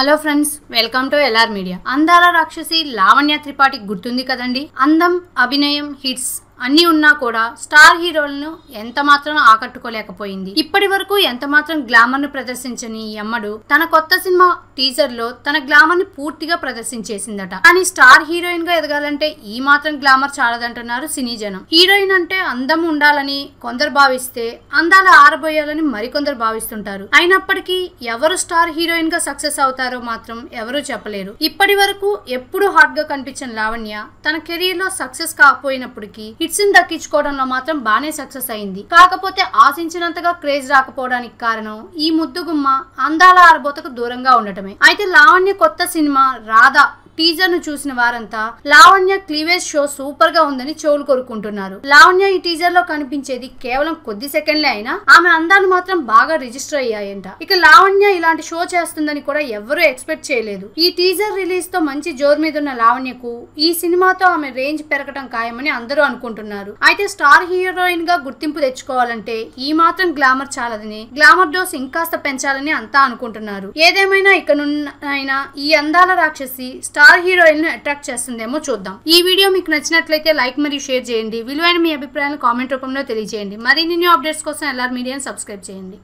hello friends welcome to L R media Andala Rakshasi Lavanya Tripathi గుర్తుంది కదండి అందం అభినయం హిట్స్ అన్నీ ఉన్నా కూడా స్టార్ హీరోలను ఎంత మాత్రం ఆకట్టుకోలేకపోయింది ఇప్పటి వరకు ఎంత మాత్రం గ్లామర్ ను ప్రదర్శించని ఎమ్మడు తన కొత్త సినిమా టీజర్ లో తన గ్లామర్ ని పూర్తిగా ప్రదర్శించేసిందట కానీ స్టార్ హీరోయిన్ గా ఎదగాలంటే ఈ మాత్రం గ్లామర్ చాలదంటున్నారు సినీ జనం హీరోయిన్ అంటే అందం ఉండాలని కొందరు భావిస్తే అందాలు ఆరబోయాలని మరికొందరు భావిస్తుంటారు అయినప్పటికీ ఎవరు స్టార్ హీరోయిన్ గా సక్సెస్ అవుతారో మాత్రం ఎవరూ చెప్పలేరు ఇప్పటి వరకు ఎప్పుడు హాట్ గా కనిపించిన లావణ్య తన కెరీర్ లో సక్సెస్ కాకపోయినప్పటికీ ని దక్కించుకోవడంలో మాత్రం బాగానే సక్సెస్ అయింది కాకపోతే ఆశించినంతగా క్రేజ్ రాకపోవడానికి కారణం ఈ ముద్దుగుమ్మ అందాల ఆరబోతకు దూరంగా ఉండటమే అయితే లావణ్య కొత్త సినిమా రాధా టీజర్ ను చూసిన వారంతా లావణ్య క్లీవేజ్ షో సూపర్ గా ఉందని చెవులు కోరుకుంటున్నారు లావణ్య ఈ టీజర్ లో కనిపించేది కేవలం కొద్ది సెకండ్లే అయినా ఆమె అందాలు మాత్రం బాగా రిజిస్టర్ అయ్యాయంట ఇక లావణ్య ఇలాంటి షో చేస్తుందని కూడా ఎవరూ ఎక్స్పెక్ట్ చేయలేదు ఈ టీజర్ రిలీజ్ తో మంచి జోరు మీద ఉన్న లావణ్యకు ఈ సినిమాతో ఆమె రేంజ్ పెరగడం ఖాయమని అందరూ అనుకుంటున్నారు అయితే స్టార్ హీరోయిన్ గా గుర్తింపు తెచ్చుకోవాలంటే ఈ మాత్రం గ్లామర్ చాలదని గ్లామర్ డోస్ ఇంకాస్త పెంచాలని అంతా అనుకుంటున్నారు ఏదేమైనా ఇకనున్న ఈ Andala Rakshasi star star heroine ను అట్రాక్ట్ చేస్తుందేమో చూద్దాం ఈ వీడియో మీకు నచ్చినట్లయితే లైక్ మరియు షేర్ చేయండి విలువైన మీ అభిప్రాయాలను కామెంట్ రూపంలో తెలియజేయండి మరిన్ని న్యూ అప్డేట్స్ కోసం ఎల్ఆర్ మీడియా సబ్స్క్రైబ్ చేయండి